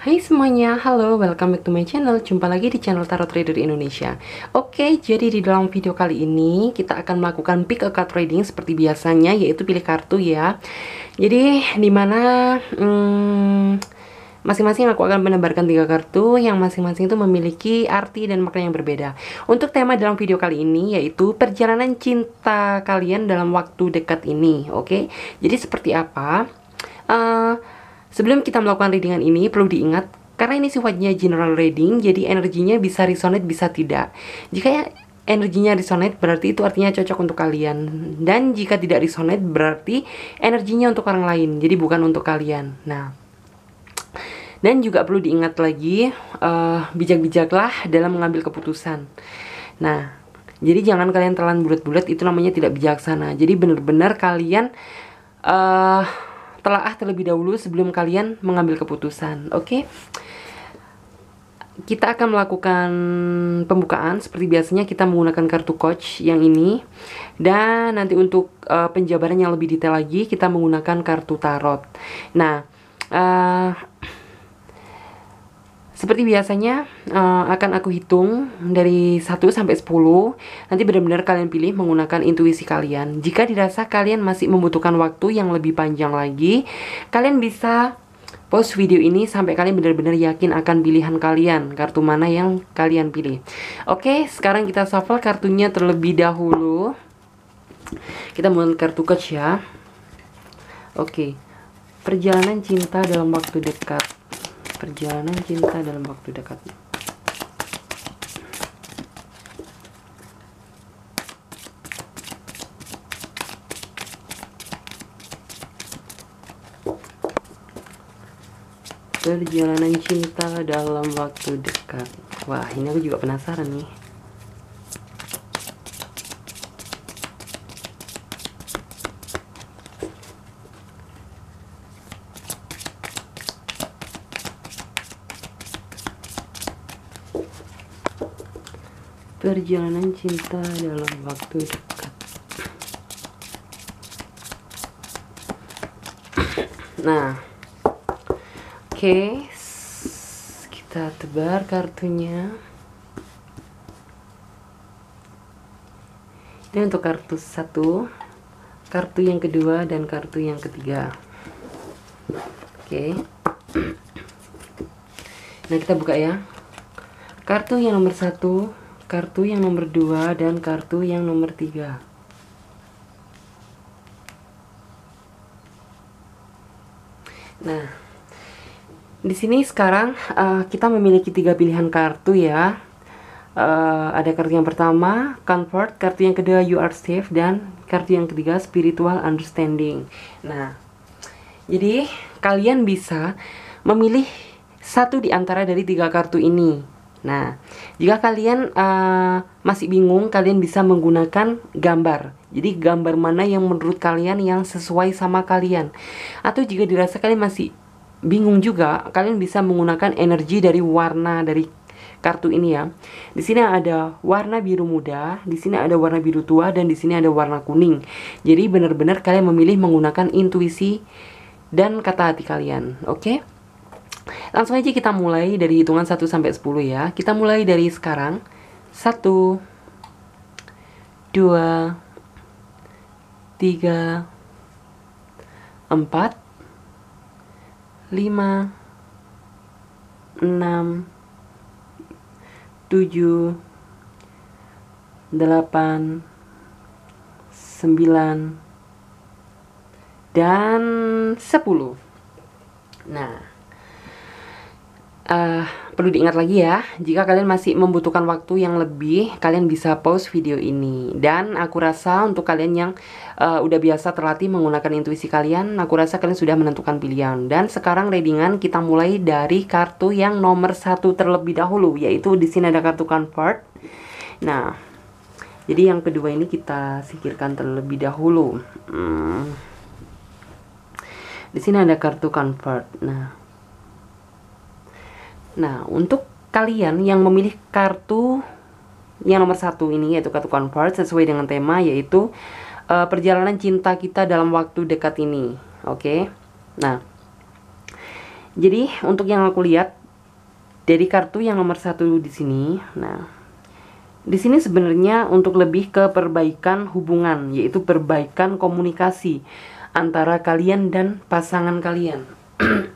Hai semuanya, halo, welcome back to my channel Jumpa lagi di channel Tarot Trader Indonesia Oke, jadi di dalam video kali ini Kita akan melakukan pick a card trading Seperti biasanya, yaitu pilih kartu ya Jadi, dimana hmm, Masing-masing hmm, aku akan menebarkan tiga kartu Yang masing-masing itu memiliki arti dan makna yang berbeda Untuk tema dalam video kali ini Yaitu perjalanan cinta kalian dalam waktu dekat ini Oke, jadi seperti apa? Uh, Sebelum kita melakukan readingan ini, perlu diingat karena ini sifatnya general reading, jadi energinya bisa resonate, bisa tidak. Jika energinya resonate, berarti itu artinya cocok untuk kalian. Dan jika tidak resonate, berarti energinya untuk orang lain, jadi bukan untuk kalian. Nah, dan juga perlu diingat lagi, uh, bijak-bijaklah dalam mengambil keputusan. Nah, jadi jangan kalian telan bulat-bulat, itu namanya tidak bijaksana. Jadi benar-benar kalian... Uh, telaah terlebih dahulu sebelum kalian mengambil keputusan. Oke. Okay? Kita akan melakukan pembukaan seperti biasanya kita menggunakan kartu coach yang ini dan nanti untuk uh, penjabaran yang lebih detail lagi kita menggunakan kartu tarot. Nah, uh, seperti biasanya uh, akan aku hitung dari 1 sampai 10. Nanti benar-benar kalian pilih menggunakan intuisi kalian. Jika dirasa kalian masih membutuhkan waktu yang lebih panjang lagi, kalian bisa post video ini sampai kalian benar-benar yakin akan pilihan kalian, kartu mana yang kalian pilih. Oke, sekarang kita shuffle kartunya terlebih dahulu. Kita mulai kartu coach ya. Oke. Perjalanan cinta dalam waktu dekat. Perjalanan cinta dalam waktu dekat. Perjalanan cinta dalam waktu dekat. Wah, ini aku juga penasaran nih. perjalanan cinta dalam waktu dekat. Nah, oke, okay, kita tebar kartunya. Ini untuk kartu satu, kartu yang kedua, dan kartu yang ketiga. Oke, okay. nah kita buka ya. Kartu yang nomor satu kartu yang nomor 2 dan kartu yang nomor 3 nah di sini sekarang uh, kita memiliki tiga pilihan kartu ya uh, ada kartu yang pertama comfort kartu yang kedua you are safe dan kartu yang ketiga spiritual understanding nah jadi kalian bisa memilih satu di antara dari tiga kartu ini Nah, jika kalian uh, masih bingung, kalian bisa menggunakan gambar. Jadi gambar mana yang menurut kalian yang sesuai sama kalian. Atau jika dirasa kalian masih bingung juga, kalian bisa menggunakan energi dari warna dari kartu ini ya. Di sini ada warna biru muda, di sini ada warna biru tua dan di sini ada warna kuning. Jadi benar-benar kalian memilih menggunakan intuisi dan kata hati kalian, oke? Okay? Langsung aja kita mulai dari hitungan 1 sampai 10 ya. Kita mulai dari sekarang. 1 2 3 4 5 6 7 8 9 dan 10. Nah, uh, perlu diingat lagi ya, jika kalian masih membutuhkan waktu yang lebih, kalian bisa pause video ini. Dan aku rasa untuk kalian yang uh, udah biasa terlatih menggunakan intuisi kalian, aku rasa kalian sudah menentukan pilihan. Dan sekarang readingan kita mulai dari kartu yang nomor satu terlebih dahulu, yaitu di sini ada kartu comfort. Nah, jadi yang kedua ini kita singkirkan terlebih dahulu. Hmm. Di sini ada kartu comfort. Nah. Nah, untuk kalian yang memilih kartu yang nomor satu ini yaitu kartu convert sesuai dengan tema yaitu uh, perjalanan cinta kita dalam waktu dekat ini. Oke. Okay? Nah, jadi untuk yang aku lihat dari kartu yang nomor satu di sini, nah di sini sebenarnya untuk lebih ke perbaikan hubungan, yaitu perbaikan komunikasi antara kalian dan pasangan kalian.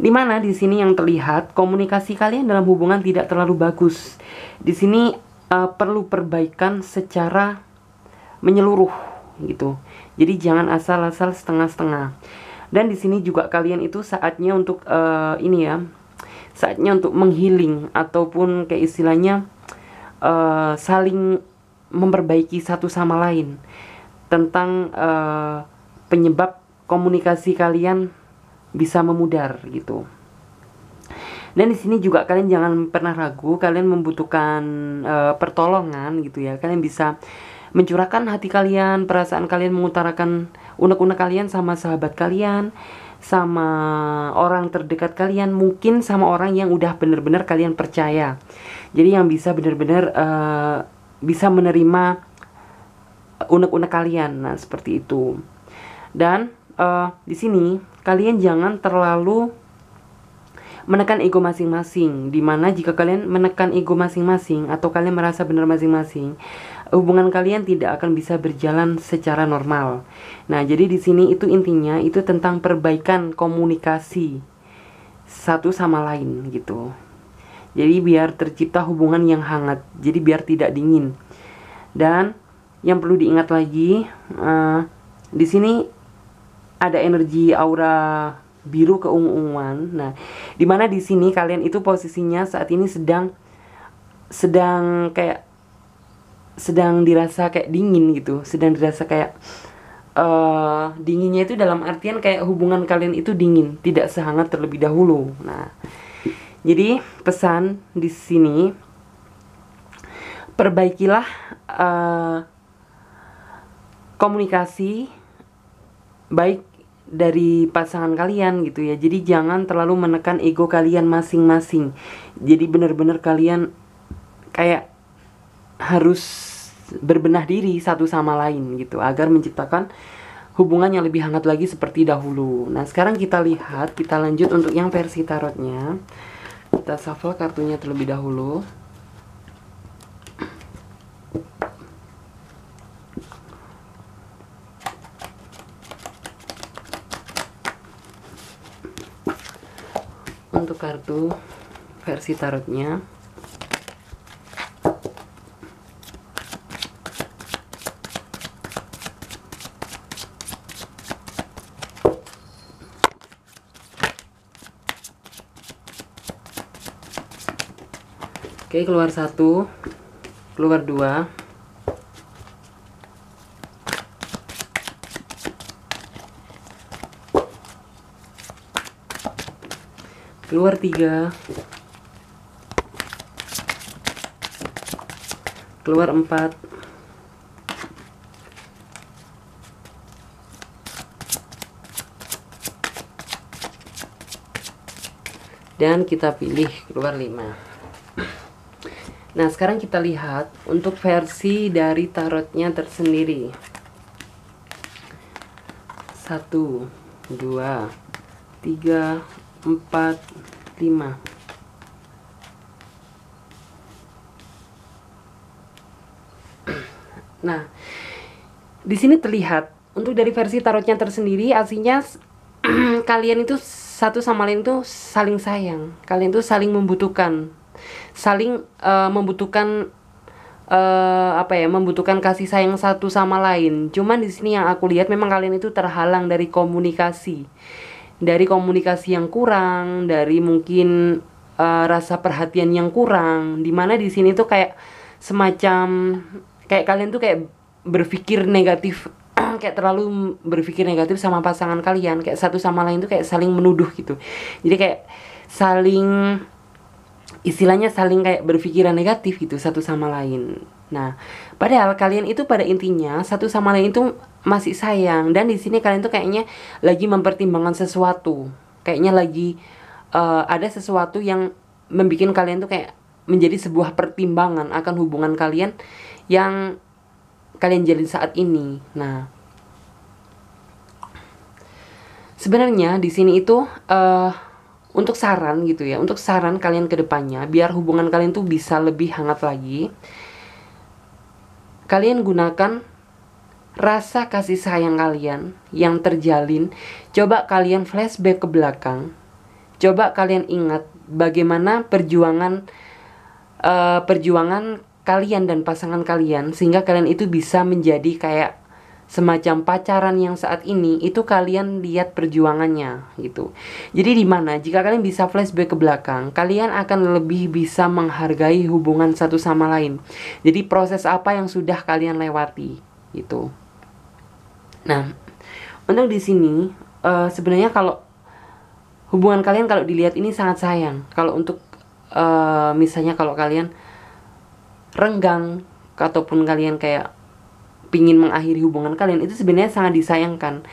Di mana di sini yang terlihat komunikasi kalian dalam hubungan tidak terlalu bagus. Di sini uh, perlu perbaikan secara menyeluruh gitu. Jadi jangan asal-asal setengah-setengah. Dan di sini juga kalian itu saatnya untuk uh, ini ya, saatnya untuk menghealing ataupun kayak istilahnya uh, saling memperbaiki satu sama lain tentang uh, penyebab komunikasi kalian bisa memudar gitu. Dan di sini juga kalian jangan pernah ragu, kalian membutuhkan e, pertolongan gitu ya. Kalian bisa mencurahkan hati kalian, perasaan kalian mengutarakan unek-unek kalian sama sahabat kalian, sama orang terdekat kalian, mungkin sama orang yang udah bener-bener kalian percaya. Jadi yang bisa bener-bener e, eh, bisa menerima unek-unek kalian. Nah, seperti itu. Dan uh, di sini kalian jangan terlalu menekan ego masing-masing dimana jika kalian menekan ego masing-masing atau kalian merasa benar masing-masing hubungan kalian tidak akan bisa berjalan secara normal nah jadi di sini itu intinya itu tentang perbaikan komunikasi satu sama lain gitu jadi biar tercipta hubungan yang hangat jadi biar tidak dingin dan yang perlu diingat lagi uh, di sini ada energi aura biru keunguan. Nah, di mana di sini kalian itu posisinya saat ini sedang sedang kayak sedang dirasa kayak dingin gitu, sedang dirasa kayak uh, dinginnya itu dalam artian kayak hubungan kalian itu dingin, tidak sehangat terlebih dahulu. Nah, jadi pesan di sini perbaikilah uh, komunikasi baik dari pasangan kalian gitu ya. Jadi jangan terlalu menekan ego kalian masing-masing. Jadi benar-benar kalian kayak harus berbenah diri satu sama lain gitu agar menciptakan hubungan yang lebih hangat lagi seperti dahulu. Nah, sekarang kita lihat, kita lanjut untuk yang versi tarotnya. Kita shuffle kartunya terlebih dahulu. versi tarotnya Oke, keluar satu, keluar dua, keluar tiga, keluar 4 dan kita pilih keluar 5 Nah sekarang kita lihat untuk versi dari tarotnya tersendiri satu dua tiga empat lima Di sini terlihat untuk dari versi tarotnya tersendiri aslinya kalian itu satu sama lain itu saling sayang. Kalian itu saling membutuhkan. Saling uh, membutuhkan uh, apa ya membutuhkan kasih sayang satu sama lain. Cuman di sini yang aku lihat memang kalian itu terhalang dari komunikasi, dari komunikasi yang kurang, dari mungkin uh, rasa perhatian yang kurang. Dimana di sini tuh kayak semacam kayak kalian tuh kayak berpikir negatif kayak terlalu berpikir negatif sama pasangan kalian kayak satu sama lain tuh kayak saling menuduh gitu jadi kayak saling istilahnya saling kayak berpikiran negatif gitu satu sama lain nah padahal kalian itu pada intinya satu sama lain itu masih sayang dan di sini kalian tuh kayaknya lagi mempertimbangkan sesuatu kayaknya lagi uh, ada sesuatu yang membuat kalian tuh kayak menjadi sebuah pertimbangan akan hubungan kalian yang kalian jalin saat ini. Nah, sebenarnya di sini itu uh, untuk saran gitu ya, untuk saran kalian ke depannya biar hubungan kalian tuh bisa lebih hangat lagi. Kalian gunakan rasa kasih sayang kalian yang terjalin. Coba kalian flashback ke belakang. Coba kalian ingat bagaimana perjuangan uh, perjuangan kalian dan pasangan kalian sehingga kalian itu bisa menjadi kayak semacam pacaran yang saat ini itu kalian lihat perjuangannya gitu. Jadi di mana jika kalian bisa flashback ke belakang, kalian akan lebih bisa menghargai hubungan satu sama lain. Jadi proses apa yang sudah kalian lewati gitu. Nah, untuk di sini uh, sebenarnya kalau hubungan kalian kalau dilihat ini sangat sayang. Kalau untuk uh, misalnya kalau kalian renggang ataupun kalian kayak pingin mengakhiri hubungan kalian itu sebenarnya sangat disayangkan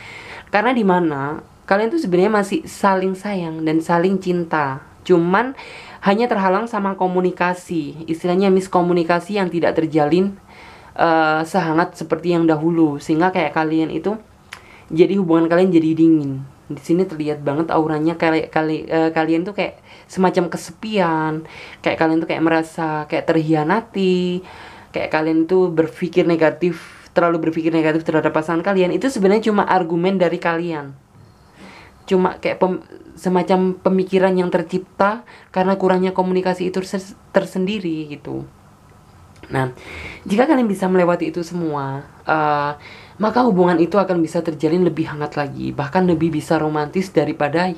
karena di mana kalian tuh sebenarnya masih saling sayang dan saling cinta cuman hanya terhalang sama komunikasi istilahnya miskomunikasi yang tidak terjalin uh, sehangat seperti yang dahulu sehingga kayak kalian itu jadi hubungan kalian jadi dingin di sini terlihat banget auranya kayak kali, uh, kalian tuh kayak semacam kesepian kayak kalian tuh kayak merasa kayak terhianati kayak kalian tuh berpikir negatif terlalu berpikir negatif terhadap pasangan kalian itu sebenarnya cuma argumen dari kalian cuma kayak pem, semacam pemikiran yang tercipta karena kurangnya komunikasi itu tersendiri gitu Nah, jika kalian bisa melewati itu semua, uh, maka hubungan itu akan bisa terjalin lebih hangat lagi, bahkan lebih bisa romantis daripada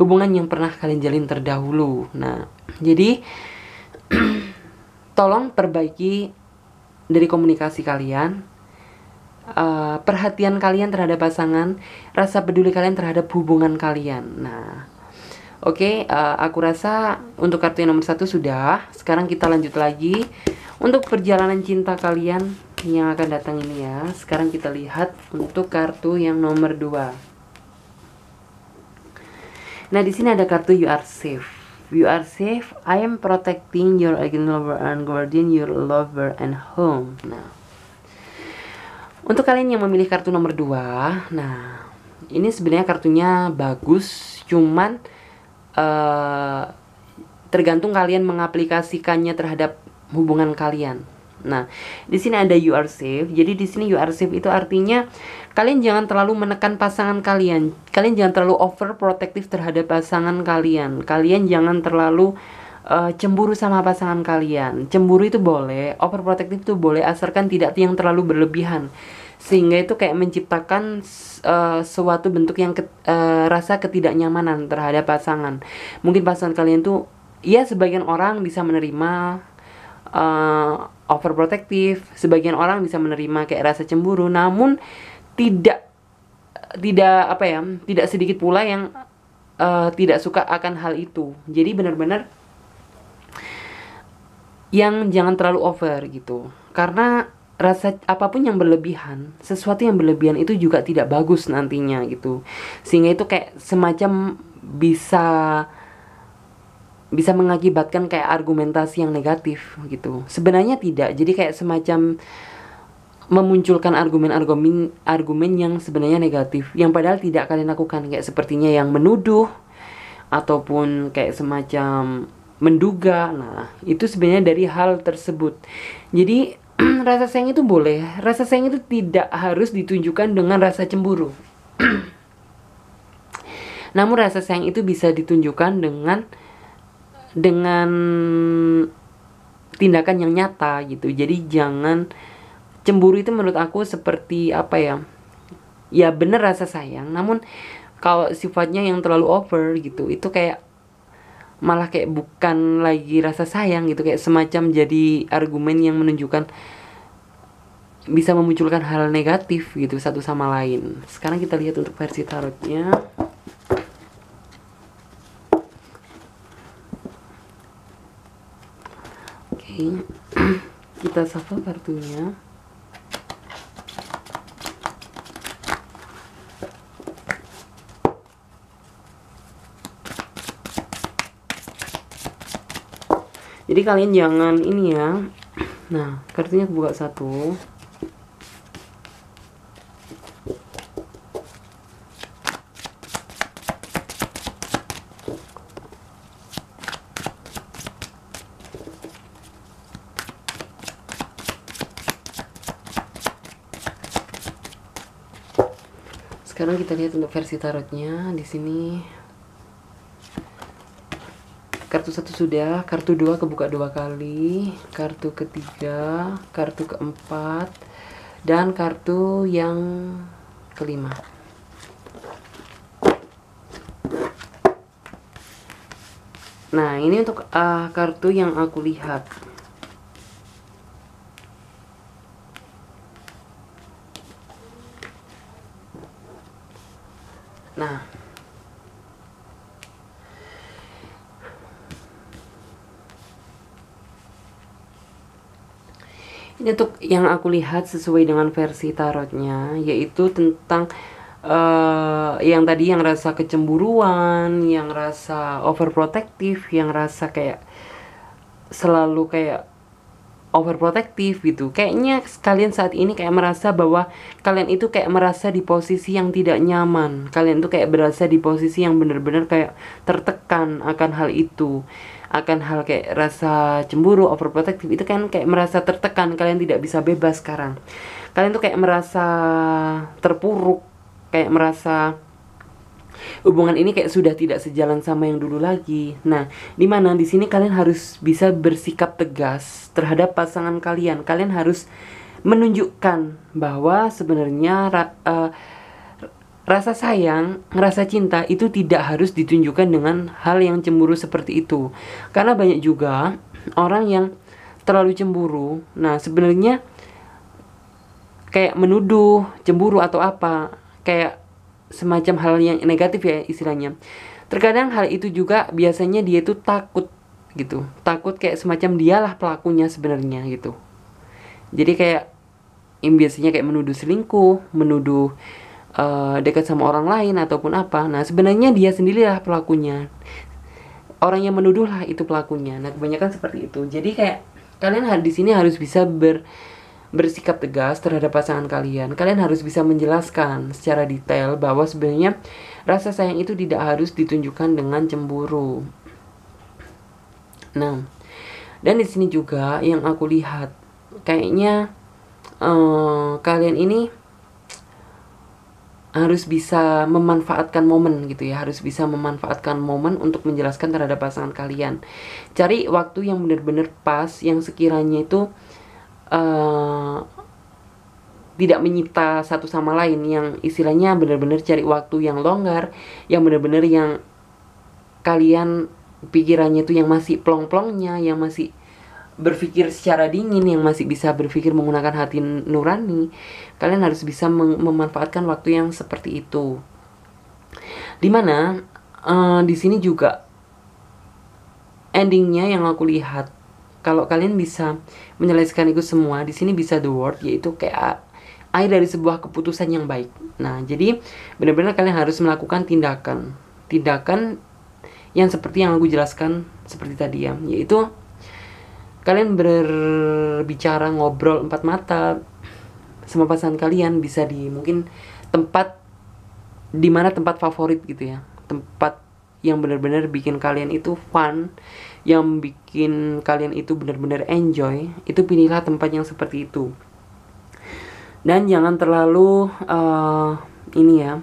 hubungan yang pernah kalian jalin terdahulu. Nah, jadi tolong perbaiki dari komunikasi kalian, uh, perhatian kalian terhadap pasangan, rasa peduli kalian terhadap hubungan kalian. Nah, oke, okay, uh, eh, aku rasa untuk kartu yang nomor satu sudah. Sekarang kita lanjut lagi untuk perjalanan cinta kalian yang akan datang ini ya sekarang kita lihat untuk kartu yang nomor 2 nah di sini ada kartu you are safe you are safe I am protecting your again lover and guardian your lover and home nah untuk kalian yang memilih kartu nomor 2 nah ini sebenarnya kartunya bagus cuman uh, tergantung kalian mengaplikasikannya terhadap hubungan kalian. Nah, di sini ada you are safe. Jadi di sini you are safe itu artinya kalian jangan terlalu menekan pasangan kalian. Kalian jangan terlalu overprotective terhadap pasangan kalian. Kalian jangan terlalu uh, cemburu sama pasangan kalian. Cemburu itu boleh, overprotective itu boleh asalkan tidak yang terlalu berlebihan. Sehingga itu kayak menciptakan uh, suatu bentuk yang ke, uh, rasa ketidaknyamanan terhadap pasangan. Mungkin pasangan kalian tuh ya sebagian orang bisa menerima uh, overprotective sebagian orang bisa menerima kayak rasa cemburu namun tidak tidak apa ya tidak sedikit pula yang uh, tidak suka akan hal itu jadi benar-benar yang jangan terlalu over gitu karena rasa apapun yang berlebihan sesuatu yang berlebihan itu juga tidak bagus nantinya gitu sehingga itu kayak semacam bisa bisa mengakibatkan kayak argumentasi yang negatif gitu. Sebenarnya tidak. Jadi kayak semacam memunculkan argumen-argumen argumen yang sebenarnya negatif yang padahal tidak kalian lakukan kayak sepertinya yang menuduh ataupun kayak semacam menduga. Nah, itu sebenarnya dari hal tersebut. Jadi rasa sayang itu boleh. Rasa sayang itu tidak harus ditunjukkan dengan rasa cemburu. Namun rasa sayang itu bisa ditunjukkan dengan dengan tindakan yang nyata gitu jadi jangan cemburu itu menurut aku seperti apa ya ya bener rasa sayang namun kalau sifatnya yang terlalu over gitu itu kayak malah kayak bukan lagi rasa sayang gitu kayak semacam jadi argumen yang menunjukkan bisa memunculkan hal negatif gitu satu sama lain. Sekarang kita lihat untuk versi tarotnya. kita sapa kartunya jadi kalian jangan ini ya nah kartunya buka satu sekarang kita lihat untuk versi tarotnya di sini kartu satu sudah, kartu dua kebuka dua kali, kartu ketiga, kartu keempat, dan kartu yang kelima. Nah, ini untuk uh, kartu yang aku lihat. yang aku lihat sesuai dengan versi tarotnya yaitu tentang uh, yang tadi yang rasa kecemburuan, yang rasa overprotective, yang rasa kayak selalu kayak overprotective gitu. Kayaknya kalian saat ini kayak merasa bahwa kalian itu kayak merasa di posisi yang tidak nyaman. Kalian tuh kayak berasa di posisi yang benar-benar kayak tertekan akan hal itu akan hal kayak rasa cemburu, overprotective itu kan kayak merasa tertekan, kalian tidak bisa bebas sekarang. Kalian tuh kayak merasa terpuruk, kayak merasa hubungan ini kayak sudah tidak sejalan sama yang dulu lagi. Nah, di mana di sini kalian harus bisa bersikap tegas terhadap pasangan kalian. Kalian harus menunjukkan bahwa sebenarnya uh, Rasa sayang, rasa cinta itu tidak harus ditunjukkan dengan hal yang cemburu seperti itu. Karena banyak juga orang yang terlalu cemburu. Nah, sebenarnya kayak menuduh cemburu atau apa, kayak semacam hal yang negatif ya istilahnya. Terkadang hal itu juga biasanya dia itu takut gitu. Takut kayak semacam dialah pelakunya sebenarnya gitu. Jadi kayak yang biasanya kayak menuduh selingkuh, menuduh uh, dekat sama orang lain ataupun apa. Nah, sebenarnya dia sendirilah pelakunya. Orang yang menuduh lah itu pelakunya. Nah, kebanyakan seperti itu. Jadi kayak kalian di sini harus bisa ber bersikap tegas terhadap pasangan kalian. Kalian harus bisa menjelaskan secara detail bahwa sebenarnya rasa sayang itu tidak harus ditunjukkan dengan cemburu. Nah, dan di sini juga yang aku lihat kayaknya uh, kalian ini harus bisa memanfaatkan momen gitu ya harus bisa memanfaatkan momen untuk menjelaskan terhadap pasangan kalian cari waktu yang benar-benar pas yang sekiranya itu uh, tidak menyita satu sama lain yang istilahnya benar-benar cari waktu yang longgar yang benar-benar yang kalian pikirannya itu yang masih plong-plongnya yang masih berpikir secara dingin yang masih bisa berpikir menggunakan hati nurani kalian harus bisa mem memanfaatkan waktu yang seperti itu dimana uh, eh, di sini juga endingnya yang aku lihat kalau kalian bisa menyelesaikan itu semua di sini bisa the word yaitu kayak air dari sebuah keputusan yang baik nah jadi benar-benar kalian harus melakukan tindakan tindakan yang seperti yang aku jelaskan seperti tadi ya yaitu kalian berbicara ngobrol empat mata sama pasangan kalian bisa di mungkin tempat di mana tempat favorit gitu ya tempat yang benar-benar bikin kalian itu fun yang bikin kalian itu benar-benar enjoy itu pilihlah tempat yang seperti itu dan jangan terlalu uh, ini ya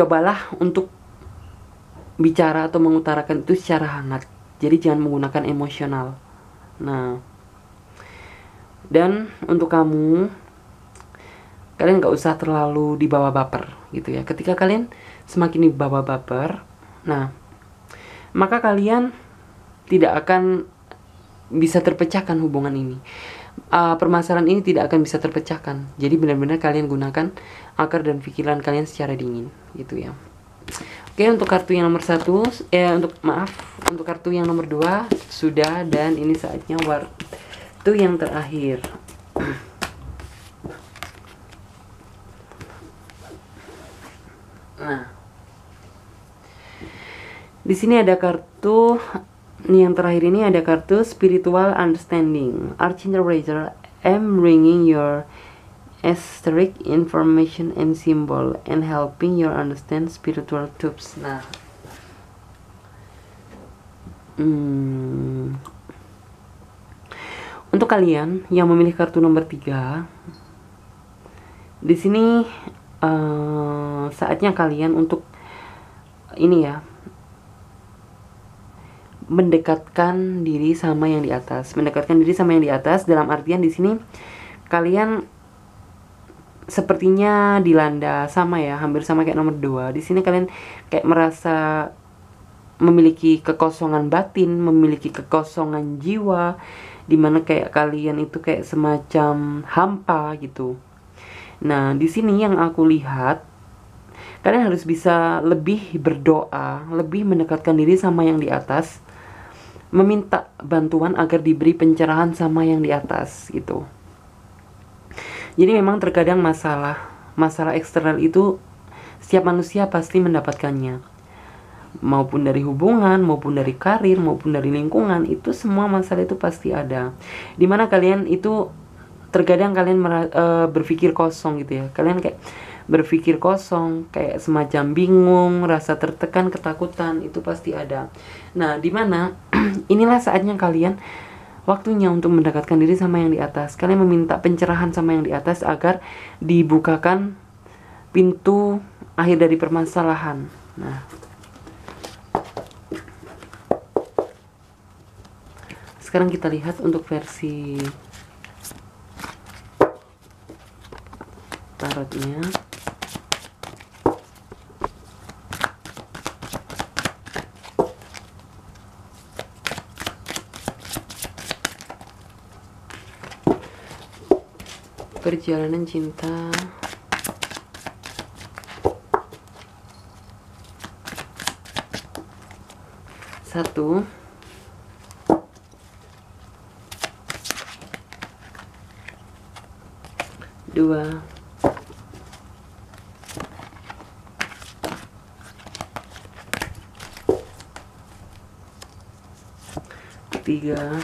cobalah untuk bicara atau mengutarakan itu secara hangat jadi jangan menggunakan emosional. Nah, dan untuk kamu, kalian nggak usah terlalu dibawa baper gitu ya. Ketika kalian semakin dibawa baper, nah maka kalian tidak akan bisa terpecahkan hubungan ini. Uh, permasalahan ini tidak akan bisa terpecahkan. Jadi benar-benar kalian gunakan akar dan pikiran kalian secara dingin gitu ya. Oke untuk kartu yang nomor satu, eh untuk maaf untuk kartu yang nomor dua sudah dan ini saatnya war, itu yang terakhir. Nah, di sini ada kartu yang terakhir ini ada kartu spiritual understanding. Archangel Razor, I'm bringing your asterisk information and symbol and helping you understand spiritual tubes nah hmm. untuk kalian yang memilih kartu nomor 3 di sini uh, saatnya kalian untuk ini ya mendekatkan diri sama yang di atas mendekatkan diri sama yang di atas dalam artian di sini kalian sepertinya dilanda sama ya, hampir sama kayak nomor dua. Di sini kalian kayak merasa memiliki kekosongan batin, memiliki kekosongan jiwa, dimana kayak kalian itu kayak semacam hampa gitu. Nah, di sini yang aku lihat kalian harus bisa lebih berdoa, lebih mendekatkan diri sama yang di atas, meminta bantuan agar diberi pencerahan sama yang di atas gitu. Jadi memang terkadang masalah masalah eksternal itu setiap manusia pasti mendapatkannya. Maupun dari hubungan, maupun dari karir, maupun dari lingkungan, itu semua masalah itu pasti ada. Dimana kalian itu terkadang kalian merah, e, berpikir kosong gitu ya. Kalian kayak berpikir kosong, kayak semacam bingung, rasa tertekan, ketakutan, itu pasti ada. Nah, dimana inilah saatnya kalian waktunya untuk mendekatkan diri sama yang di atas. Kalian meminta pencerahan sama yang di atas agar dibukakan pintu akhir dari permasalahan. Nah, sekarang kita lihat untuk versi tarotnya. Perjalanan cinta Satu Dua Tiga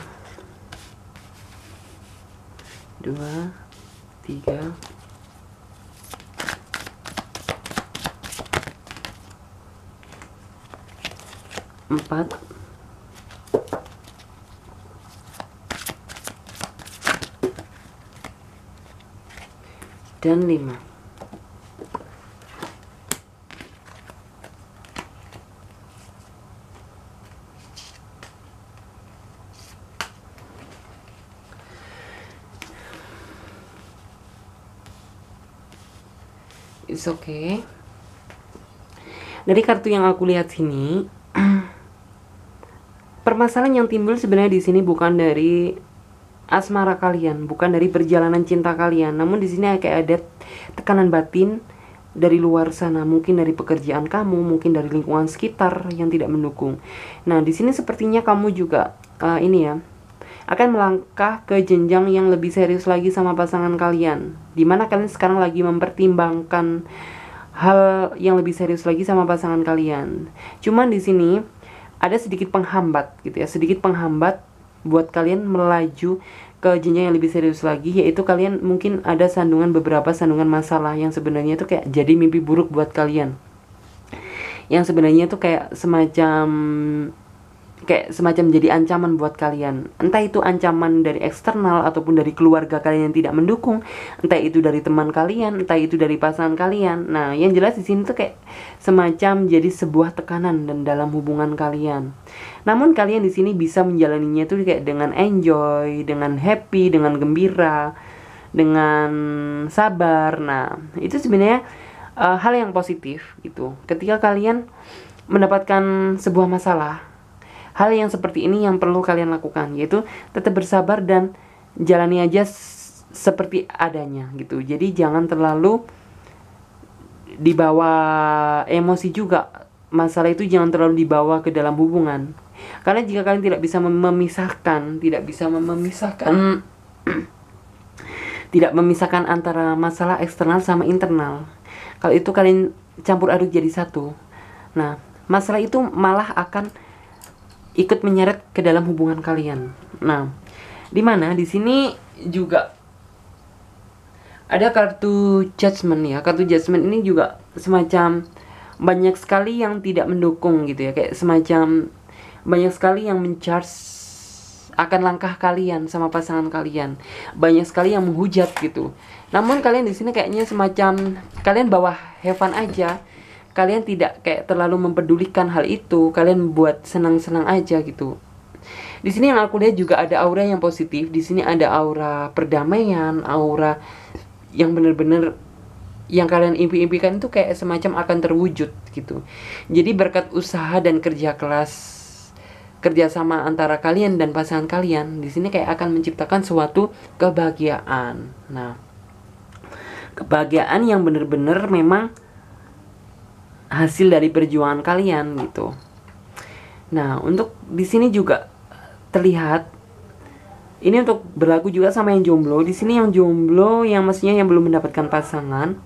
Dua tiga empat dan lima It's okay. Dari kartu yang aku lihat sini, permasalahan yang timbul sebenarnya di sini bukan dari asmara kalian, bukan dari perjalanan cinta kalian, namun di sini kayak ada tekanan batin dari luar sana, mungkin dari pekerjaan kamu, mungkin dari lingkungan sekitar yang tidak mendukung. Nah, di sini sepertinya kamu juga uh, ini ya, akan melangkah ke jenjang yang lebih serius lagi sama pasangan kalian. Dimana kalian sekarang lagi mempertimbangkan hal yang lebih serius lagi sama pasangan kalian. Cuman di sini ada sedikit penghambat gitu ya, sedikit penghambat buat kalian melaju ke jenjang yang lebih serius lagi yaitu kalian mungkin ada sandungan beberapa sandungan masalah yang sebenarnya itu kayak jadi mimpi buruk buat kalian yang sebenarnya itu kayak semacam kayak semacam jadi ancaman buat kalian. Entah itu ancaman dari eksternal ataupun dari keluarga kalian yang tidak mendukung, entah itu dari teman kalian, entah itu dari pasangan kalian. Nah, yang jelas di sini tuh kayak semacam jadi sebuah tekanan dan dalam hubungan kalian. Namun kalian di sini bisa menjalaninya tuh kayak dengan enjoy, dengan happy, dengan gembira, dengan sabar. Nah, itu sebenarnya uh, hal yang positif gitu. Ketika kalian mendapatkan sebuah masalah Hal yang seperti ini yang perlu kalian lakukan yaitu tetap bersabar dan jalani aja seperti adanya gitu. Jadi jangan terlalu dibawa emosi juga. Masalah itu jangan terlalu dibawa ke dalam hubungan. Karena jika kalian tidak bisa memisahkan, tidak bisa memisahkan tidak memisahkan antara masalah eksternal sama internal. Kalau itu kalian campur aduk jadi satu. Nah, masalah itu malah akan ikut menyeret ke dalam hubungan kalian. Nah, di mana di sini juga ada kartu judgment ya. Kartu judgment ini juga semacam banyak sekali yang tidak mendukung gitu ya. Kayak semacam banyak sekali yang mencharge akan langkah kalian sama pasangan kalian. Banyak sekali yang menghujat gitu. Namun kalian di sini kayaknya semacam kalian bawa heaven aja kalian tidak kayak terlalu mempedulikan hal itu kalian buat senang-senang aja gitu di sini yang aku lihat juga ada aura yang positif di sini ada aura perdamaian aura yang bener-bener yang kalian impi-impikan itu kayak semacam akan terwujud gitu jadi berkat usaha dan kerja kelas kerjasama antara kalian dan pasangan kalian di sini kayak akan menciptakan suatu kebahagiaan nah kebahagiaan yang bener-bener memang hasil dari perjuangan kalian gitu. Nah, untuk di sini juga terlihat ini untuk berlaku juga sama yang jomblo. Di sini yang jomblo yang mestinya yang belum mendapatkan pasangan,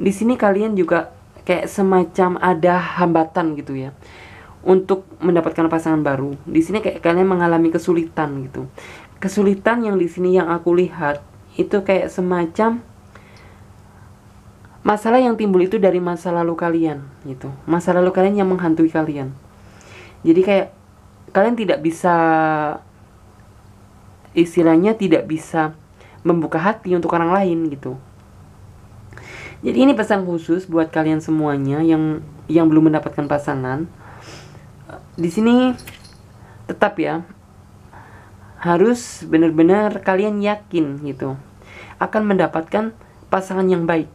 di sini kalian juga kayak semacam ada hambatan gitu ya. Untuk mendapatkan pasangan baru. Di sini kayak kalian mengalami kesulitan gitu. Kesulitan yang di sini yang aku lihat itu kayak semacam masalah yang timbul itu dari masa lalu kalian gitu masa lalu kalian yang menghantui kalian jadi kayak kalian tidak bisa istilahnya tidak bisa membuka hati untuk orang lain gitu jadi ini pesan khusus buat kalian semuanya yang yang belum mendapatkan pasangan di sini tetap ya harus benar-benar kalian yakin gitu akan mendapatkan pasangan yang baik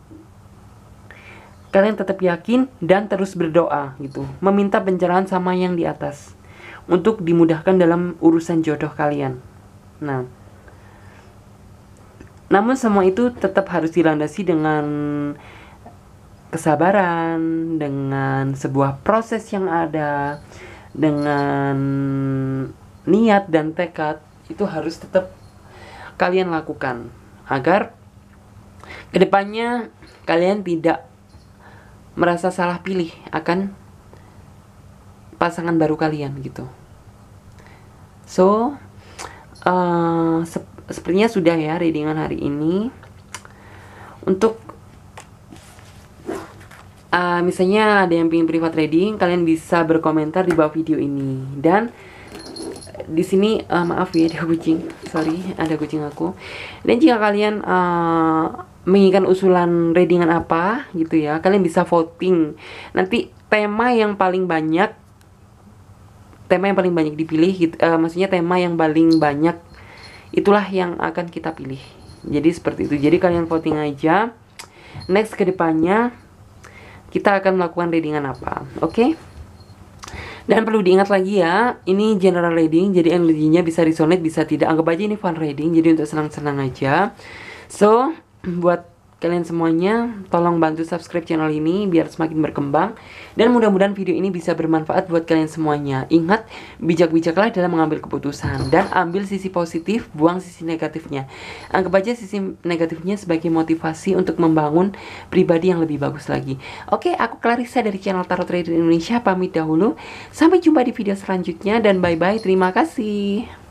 kalian tetap yakin dan terus berdoa gitu. Meminta pencerahan sama yang di atas untuk dimudahkan dalam urusan jodoh kalian. Nah, namun semua itu tetap harus dilandasi dengan kesabaran, dengan sebuah proses yang ada, dengan niat dan tekad itu harus tetap kalian lakukan agar kedepannya kalian tidak merasa salah pilih akan pasangan baru kalian gitu. So, uh, sep sepertinya sudah ya readingan hari ini. Untuk uh, misalnya ada yang ingin privat reading, kalian bisa berkomentar di bawah video ini. Dan di sini uh, maaf ya ada kucing, sorry ada kucing aku. Dan jika kalian uh, menginginkan usulan readingan apa gitu ya. Kalian bisa voting. Nanti tema yang paling banyak tema yang paling banyak dipilih gitu, uh, maksudnya tema yang paling banyak itulah yang akan kita pilih. Jadi seperti itu. Jadi kalian voting aja. Next kedepannya kita akan melakukan readingan apa, oke? Okay? Dan perlu diingat lagi ya, ini general reading, jadi energinya bisa resonate, bisa tidak. Anggap aja ini fun reading, jadi untuk senang-senang aja. So, buat kalian semuanya tolong bantu subscribe channel ini biar semakin berkembang dan mudah-mudahan video ini bisa bermanfaat buat kalian semuanya ingat bijak-bijaklah dalam mengambil keputusan dan ambil sisi positif buang sisi negatifnya anggap aja sisi negatifnya sebagai motivasi untuk membangun pribadi yang lebih bagus lagi oke aku Clarissa dari channel Tarot Trader Indonesia pamit dahulu sampai jumpa di video selanjutnya dan bye-bye terima kasih